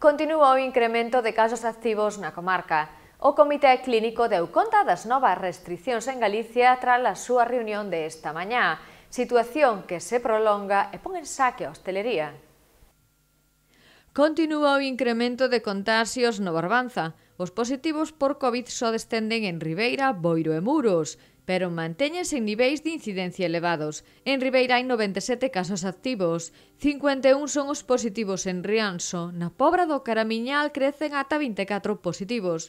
Continúa o incremento de casos activos na comarca. O Comité Clínico deu conta das novas restriccións en Galicia tras a súa reunión de esta mañá, situación que se prolonga e pon en saque a hostelería. Continúa o incremento de contagios no Barbanza. Os positivos por COVID só descenden en Ribeira, Boiro e Muros, pero mantéñense en niveis de incidencia elevados. En Ribeira hai 97 casos activos, 51 son os positivos en Rianxo, na Pobra do Caramiñal crecen ata 24 positivos.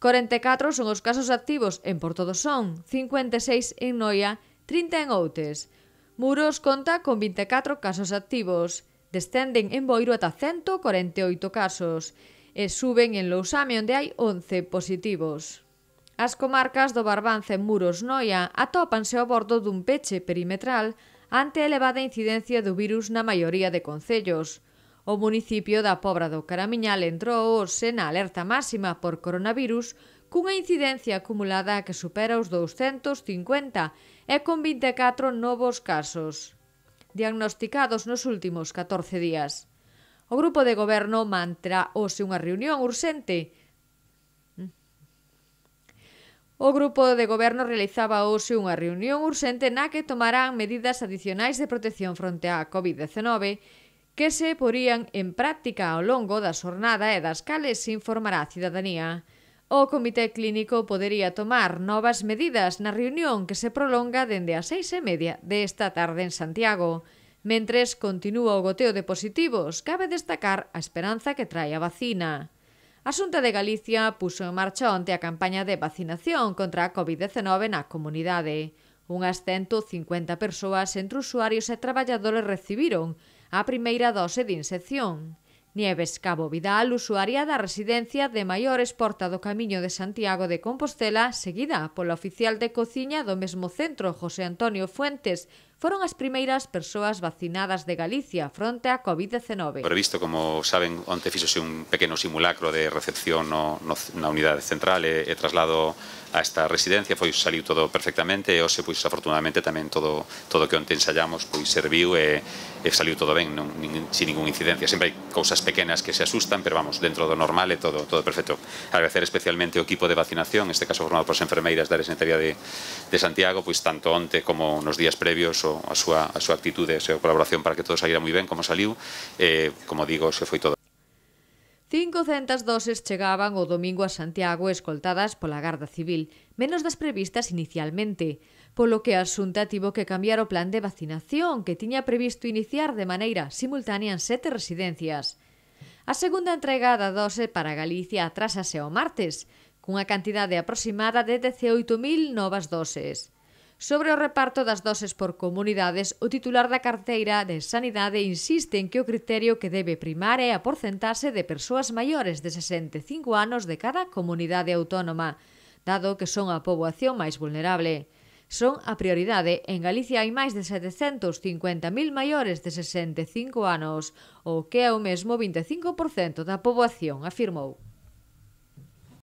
44 son os casos activos en Porto do Son, 56 en Noia, 30 en Outes. Muros conta con 24 casos activos. Descenden en Boiro ata 148 casos e suben en Lousame onde hai 11 positivos. As comarcas do Barbanza e Muros Noia atópanse ao bordo dun peche perimetral ante a elevada incidencia do virus na maioría de concellos. O municipio da Pobra do Caramiñal entrou hoxe na alerta máxima por coronavirus cunha incidencia acumulada que supera os 250 e con 24 novos casos diagnosticados nos últimos 14 días. O grupo de goberno mantra hoxe unha reunión urxente O grupo de goberno realizaba hoxe unha reunión urxente na que tomarán medidas adicionais de protección fronte á COVID-19 que se porían en práctica ao longo da xornada e das cales se informará a cidadanía. O Comité Clínico podería tomar novas medidas na reunión que se prolonga dende as seis e media desta tarde en Santiago. Mentres, continúa o goteo de positivos, cabe destacar a esperanza que trae a vacina. A Xunta de Galicia puso en marcha onte a campaña de vacinación contra a COVID-19 na comunidade. Unhas 150 persoas entre usuarios e traballadores recibiron a primeira dose de insección. Nieves Cabo Vidal, usuaria da residencia de maiores Porta do Camiño de Santiago de Compostela, seguida pola oficial de cociña do mesmo centro, José Antonio Fuentes, foron as primeiras persoas vacinadas de Galicia fronte á COVID-19. Previsto, como saben, onte fixose un pequeno simulacro de recepción no, no, na unidade central e, e traslado a esta residencia, foi saliu todo perfectamente e hoxe, pois, afortunadamente, tamén todo todo que onte ensayamos, pois, serviu e, e saliu todo ben, non, nin, sin ningún incidencia. Sempre hai cousas pequenas que se asustan, pero vamos, dentro do normal é todo, todo perfecto. Agradecer especialmente o equipo de vacinación, este caso formado por enfermeiras da área sanitaria de, de Santiago, pois tanto onte como nos días previos voso a súa, a súa actitude e a súa colaboración para que todo saíra moi ben como saliu. Eh, como digo, se foi todo 500 doses chegaban o domingo a Santiago escoltadas pola Garda Civil, menos das previstas inicialmente, polo que a Xunta tivo que cambiar o plan de vacinación que tiña previsto iniciar de maneira simultánea en sete residencias. A segunda entrega da dose para Galicia atrasase ao martes, cunha cantidade aproximada de 18.000 novas doses. Sobre o reparto das doses por comunidades, o titular da carteira de Sanidade insiste en que o criterio que debe primar é a porcentaxe de persoas maiores de 65 anos de cada comunidade autónoma, dado que son a poboación máis vulnerable. Son a prioridade. En Galicia hai máis de 750.000 maiores de 65 anos, o que é o mesmo 25% da poboación, afirmou.